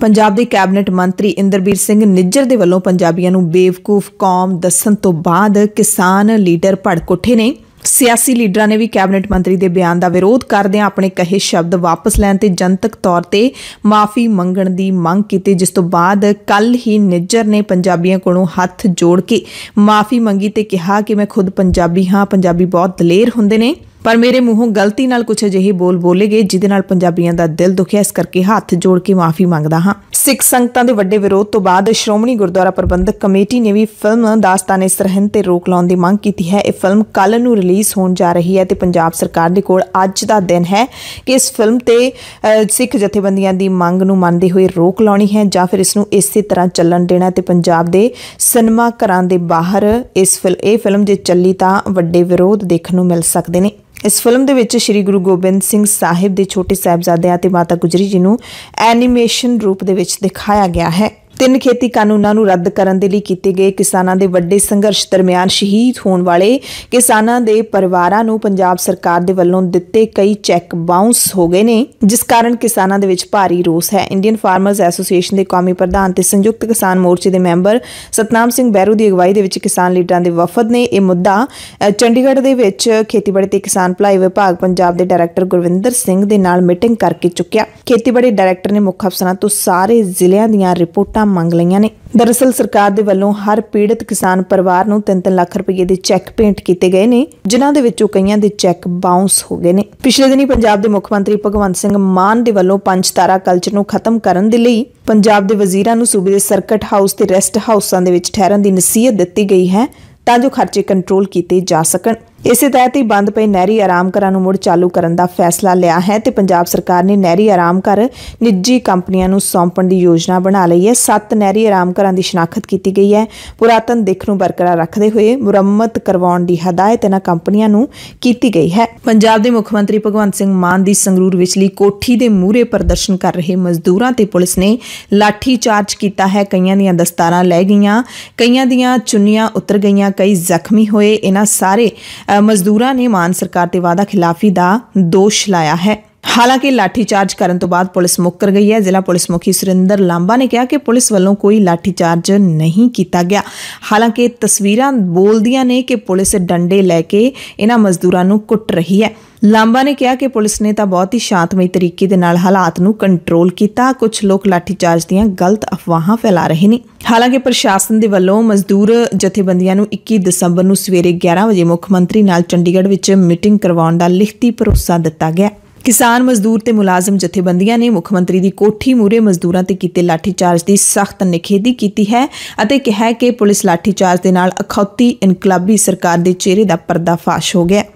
ਪੰਜਾਬ ਦੇ ਕੈਬਨਿਟ ਮੰਤਰੀ ਇੰਦਰਬੀਰ ਸਿੰਘ ਨਿੱਜਰ ਦੇ ਵੱਲੋਂ ਪੰਜਾਬੀਆਂ ਨੂੰ ਬੇਵਕੂਫ ਕੌਮ ਦੱਸਣ ਤੋਂ ਬਾਅਦ ਕਿਸਾਨ ਲੀਡਰ ਭੜਕੁੱਠੇ ਨੇ ਸਿਆਸੀ ਲੀਡਰਾਂ ਨੇ ਵੀ ਕੈਬਨਿਟ ਮੰਤਰੀ ਦੇ ਬਿਆਨ ਦਾ ਵਿਰੋਧ ਕਰਦਿਆਂ ਆਪਣੇ ਕਹੇ ਸ਼ਬਦ ਵਾਪਸ ਲੈਣ ਤੇ ਜਨਤਕ ਤੌਰ ਤੇ ਮਾਫੀ ਮੰਗਣ ਦੀ ਮੰਗ ਕੀਤੀ ਜਿਸ ਤੋਂ ਬਾਅਦ ਕੱਲ ਹੀ ਨਿੱਜਰ ਨੇ ਪੰਜਾਬੀਆਂ ਕੋਲੋਂ ਹੱਥ ਜੋੜ ਕੇ ਮਾਫੀ ਮੰਗੀ ਤੇ ਕਿਹਾ ਕਿ ਮੈਂ ਖੁਦ ਪੰਜਾਬੀ ਹਾਂ ਪੰਜਾਬੀ ਬਹੁਤ ਦਲੇਰ ਹੁੰਦੇ ਨੇ ਪਰ ਮੇਰੇ ਮੂੰਹੋਂ ਗਲਤੀ ਨਾਲ ਕੁਝ ਅਜਿਹੇ ਬੋਲ ਬੋਲੇ ਗਏ ਜਿਹਦੇ ਨਾਲ ਪੰਜਾਬੀਆਂ ਦਾ ਦਿਲ ਦੁਖਿਆ ਇਸ ਕਰਕੇ ਹੱਥ ਜੋੜ ਕੇ ਮਾਫੀ ਮੰਗਦਾ ਹਾਂ ਸਿੱਖ ਸੰਗਤਾਂ ਦੇ ਵੱਡੇ ਵਿਰੋਧ ਤੋਂ ਬਾਅਦ ਸ਼੍ਰੋਮਣੀ ਗੁਰਦੁਆਰਾ ਪ੍ਰਬੰਧਕ ਕਮੇਟੀ ਨੇ ਵੀ ਫਿਲਮ ਦਾਸਤਾਨੇ ਸਰਹੰਦ ਤੇ ਰੋਕ ਲਾਉਣ ਦੀ ਮੰਗ ਕੀਤੀ ਹੈ ਇਹ ਫਿਲਮ ਕੱਲ ਨੂੰ ਰਿਲੀਜ਼ ਹੋਣ ਜਾ ਰਹੀ ਹੈ ਤੇ ਪੰਜਾਬ ਸਰਕਾਰ ਦੇ ਕੋਲ ਅੱਜ ਦਾ ਦਿਨ ਹੈ ਕਿ ਇਸ ਫਿਲਮ ਤੇ ਸਿੱਖ ਜਥੇਬੰਦੀਆਂ ਦੀ ਮੰਗ ਨੂੰ ਮੰਨਦੇ ਹੋਏ ਰੋਕ ਲਾਉਣੀ ਹੈ ਜਾਂ ਫਿਰ ਇਸ ਨੂੰ ਇਸੇ ਤਰ੍ਹਾਂ ਚੱਲਣ ਦੇਣਾ ਤੇ ਪੰਜਾਬ ਦੇ ਸਿਨੇਮਾ ਘਰਾਂ ਦੇ ਬਾਹਰ ਇਸ ਫਿਲਮ ਇਹ ਫਿਲਮ ਜੇ ਚੱਲੀ ਤਾਂ ਵੱਡੇ ਵਿਰੋਧ ਦੇਖਣ ਨੂੰ ਮਿਲ ਸਕਦੇ ਨੇ ਇਸ ਫਿਲਮ ਦੇ ਵਿੱਚ ਸ੍ਰੀ ਗੁਰੂ ਗੋਬਿੰਦ ਸਿੰਘ ਸਾਹਿਬ ਦੇ ਛੋਟੇ ਸਾਹਿਬਜ਼ਾਦਿਆਂ ਤੇ ਮਾਤਾ ਗੁਜਰੀ ਜੀ ਨੂੰ ਐਨੀਮੇਸ਼ਨ ਰੂਪ ਦੇ ਵਿੱਚ ਦਿਖਾਇਆ ਗਿਆ ਹੈ ਤਿੰਨ ਖੇਤੀ ਕਾਨੂੰਨਾਂ ਨੂੰ ਰੱਦ ਕਰਨ ਦੇ ਲਈ ਕੀਤੇ ਗਏ ਕਿਸਾਨਾਂ ਦੇ ਵੱਡੇ ਸੰਘਰਸ਼ ਦਰਮਿਆਨ ਸ਼ਹੀਦ ਹੋਣ ਵਾਲੇ ਕਿਸਾਨਾਂ ਦੇ ਪਰਿਵਾਰਾਂ ਨੂੰ ਪੰਜਾਬ ਸਰਕਾਰ ਦੇ ਵੱਲੋਂ ਦਿੱਤੇ ਕਈ ਚੈੱਕ ਬਾਉਂਸ ਹੋ ਗਏ ਨੇ ਜਿਸ ਕਾਰਨ ਕਿਸਾਨਾਂ ਦੇ ਵਿੱਚ ਭਾਰੀ ਰੋਸ ਹੈ ਇੰਡੀਅਨ ਫਾਰਮਰਸ ਐਸੋਸੀਏਸ਼ਨ ਦੇ ਕੌਮੀ ਪ੍ਰਧਾਨ ਤੇ ਸੰਯੁਕਤ ਕਿਸਾਨ ਮੋਰਚੇ ਦੇ ਮੈਂਬਰ ਸਤਨਾਮ ਸਿੰਘ ਬੈਰੂ ਦੀ ਅਗਵਾਈ ਦੇ ਵਿੱਚ ਕਿਸਾਨ ਲੀਡਰਾਂ ਦੇ ਵਫਦ ਨੇ ਇਹ ਮੁੱਦਾ ਚੰਡੀਗੜ੍ਹ ਦੇ ਵਿੱਚ ਖੇਤੀਬਾੜੀ ਤੇ ਕਿਸਾਨ ਭਲਾਈ ਵਿਭਾਗ ਪੰਜਾਬ ਦੇ ਡਾਇਰੈਕਟਰ ਗੁਰਵਿੰਦਰ ਸਿੰਘ ਦੇ ਨਾਲ ਮੀਟਿੰਗ ਕਰਕੇ ਚੁੱਕਿਆ ਖੇਤੀਬਾੜੀ ਡਾਇਰੈਕਟਰ ਨੇ ਮੁੱਖ ਅਫਸਰਾਂ ਤੋਂ ਸਾਰੇ ਜ਼ਿਲ੍ਹਿਆਂ ਦੀਆਂ ਰਿਪੋਰਟਾਂ ਮੰਗ ਲਈਆਂ ਨੇ ਦਰਅਸਲ ਸਰਕਾਰ ਦੇ ਵੱਲੋਂ ਹਰ ਪੀੜਤ ਕਿਸਾਨ ਪਰਿਵਾਰ ਨੂੰ 3-3 ਲੱਖ ਰੁਪਏ ਦੇ ਚੈੱਕ ਪੇਂਟ ਕੀਤੇ ਗਏ ਨੇ ਜਿਨ੍ਹਾਂ ਦੇ ਵਿੱਚੋਂ ਕਈਆਂ ਦੇ ਚੈੱਕ ਬਾਉਂਸ ਹੋ ਗਏ ਨੇ ਪਿਛਲੇ ਦਿਨੀ ਪੰਜਾਬ ਦੇ ਮੁੱਖ ਮੰਤਰੀ ਭਗਵੰਤ ਸਿੰਘ ਮਾਨ ਦੇ ਵੱਲੋਂ ਪੰਜ ਤਾਰਾ ਕਲਚਰ ਨੂੰ ਖਤਮ ਕਰਨ ਦੇ ਲਈ ਪੰਜਾਬ ਦੇ ਵਜ਼ੀਰਾਂ ਨੂੰ ਸੂਬੇ ਦੇ ਸਰਕਟ ਹਾਊਸ ਤੇ ਰੈਸਟ ਹਾਊਸਾਂ ਦੇ ਵਿੱਚ ਠਹਿਰਨ ਦੀ ਨਸੀਹਤ ਦਿੱਤੀ ਗਈ ਹੈ ਤਾਂ ਜੋ ਖਰਚੇ ਕੰਟਰੋਲ ਕੀਤੇ ਜਾ ਸਕਣ ਇਸੇ ਤਹਿਤ ਹੀ ਬੰਦ ਪਏ ਨਹਿਰੀ ਆਰਾਮ ਘਰਾਂ ਨੂੰ ਮੁੜ ਚਾਲੂ ਕਰਨ ਦਾ ਫੈਸਲਾ ਲਿਆ ਹੈ ਤੇ ਪੰਜਾਬ ਸਰਕਾਰ ਨੇ ਨਹਿਰੀ ਆਰਾਮ ਘਰ ਨਿੱਜੀ ਕੰਪਨੀਆਂ ਨੂੰ ਸੌਂਪਣ ਦੀ ਯੋਜਨਾ ਬਣਾ ਲਈ ਹੈ ਸੱਤ ਨਹਿਰੀ ਆਰਾਮ ਘਰਾਂ ਦੀ ਸ਼ਨਾਖਤ ਕੀਤੀ ਗਈ ਹੈ ਪੁਰਾਤਨ ਦਿੱਖ ਨੂੰ ਬਰਕਰਾਰ ਰੱਖਦੇ ਹੋਏ ਮੁਰੰਮਤ ਕਰਵਾਉਣ ਦੀ ਹਦਾਇਤ ਇਹਨਾਂ ਕੰਪਨੀਆਂ ਨੂੰ ਕੀਤੀ ਗਈ ਹੈ ਪੰਜਾਬ ਦੇ ਮੁੱਖ ਮੰਤਰੀ ਭਗਵੰਤ ਸਿੰਘ ਮਾਨ ਦੀ ਸੰਗਰੂਰ ਵਿਚਲੀ ਕੋਠੀ ਦੇ ਮੂਹਰੇ ਪ੍ਰਦਰਸ਼ਨ ਕਰ ਰਹੇ ਮਜ਼ਦੂਰਾਂ ਤੇ ਪੁਲਿਸ ਨੇ ਲਾਠੀ ਚਾਰਜ ਕੀਤਾ ਹੈ ਕਈਆਂ ਦੀਆਂ ਦਸਤਾਰਾਂ ਲੈ ਗਈਆਂ ਕਈਆਂ ਦੀਆਂ ਚੁੰਨੀਆਂ ਉਤਰ ਗਈਆਂ ਕਈ ਜ਼ਖਮੀ ਹੋਏ ਇਹਨਾਂ ਸਾਰੇ ਮਜ਼ਦੂਰਾਂ ਨੇ ਮਾਨ ਸਰਕਾਰ ਤੇ ਵਾਅਦਾ ਖਿਲਾਫੀ ਦਾ ਦੋਸ਼ ਲਾਇਆ ਹੈ ਹਾਲਾਂਕਿ ਲਾਠੀਚਾਰਜ ਕਰਨ ਤੋਂ ਬਾਅਦ ਪੁਲਿਸ ਮੁੱਕਰ ਗਈ ਹੈ ਜ਼ਿਲ੍ਹਾ ਪੁਲਿਸ ਮੁਖੀ ਸੁਰਿੰਦਰ ਲਾਂਬਾ ਨੇ ਕਿਹਾ ਕਿ ਪੁਲਿਸ ਵੱਲੋਂ ਕੋਈ ਲਾਠੀਚਾਰਜ ਨਹੀਂ ਕੀਤਾ ਗਿਆ ਹਾਲਾਂਕਿ ਤਸਵੀਰਾਂ ਬੋਲਦੀਆਂ ਨੇ ਕਿ ਪੁਲਿਸ ਡੰਡੇ ਲੈ ਕੇ ਇਹਨਾਂ ਮਜ਼ਦੂਰਾਂ ਨੂੰ ਕੁੱਟ ਰਹੀ ਹੈ ਲਾਂਬਾ ਨੇ ਕਿਹਾ ਕਿ ਪੁਲਿਸ ਨੇ ਤਾਂ ਬਹੁਤ ਹੀ ਸ਼ਾਂਤਮਈ ਤਰੀਕੇ ਦੇ ਨਾਲ ਹਾਲਾਤ ਨੂੰ ਕੰਟਰੋਲ ਕੀਤਾ ਕੁਝ ਲੋਕ ਲਾਠੀਚਾਰਜ ਦੀਆਂ ਗਲਤ ਅਫਵਾਹਾਂ ਫੈਲਾ ਰਹੇ ਨੇ ਹਾਲਾਂਕਿ ਪ੍ਰਸ਼ਾਸਨ ਦੇ ਵੱਲੋਂ ਮਜ਼ਦੂਰ ਜਥੇਬੰਦੀਆਂ ਨੂੰ 21 ਦਸੰਬਰ ਨੂੰ ਸਵੇਰੇ 11 ਵਜੇ ਮੁੱਖ ਮੰਤਰੀ ਨਾਲ ਚੰਡੀਗੜ੍ਹ ਵਿੱਚ ਮੀਟਿੰਗ ਕਰਵਾਉਣ ਦਾ ਲਿਖਤੀ ਭਰੋਸਾ ਦਿੱਤਾ ਗਿਆ ਕਿਸਾਨ ਮਜ਼ਦੂਰ ਤੇ ਮੁਲਾਜ਼ਮ ਜਥੇਬੰਦੀਆਂ ਨੇ ਮੁੱਖ ਮੰਤਰੀ ਦੀ ਕੋਠੀ ਮੂਰੇ ਮਜ਼ਦੂਰਾਂ ਤੇ ਕੀਤੇ ਲਾਠੀਚਾਰਜ ਦੀ ਸਖਤ ਨਿਖੇਧੀ ਕੀਤੀ ਹੈ ਅਤੇ ਕਿਹਾ ਕਿ ਪੁਲਿਸ ਲਾਠੀਚਾਰਜ ਦੇ ਨਾਲ ਅਖੌਤੀ ਇਨਕਲਾਬੀ ਸਰਕਾਰ ਦੇ ਚਿਹਰੇ ਦਾ ਪਰਦਾਫਾਸ਼ ਹੋ ਗਿਆ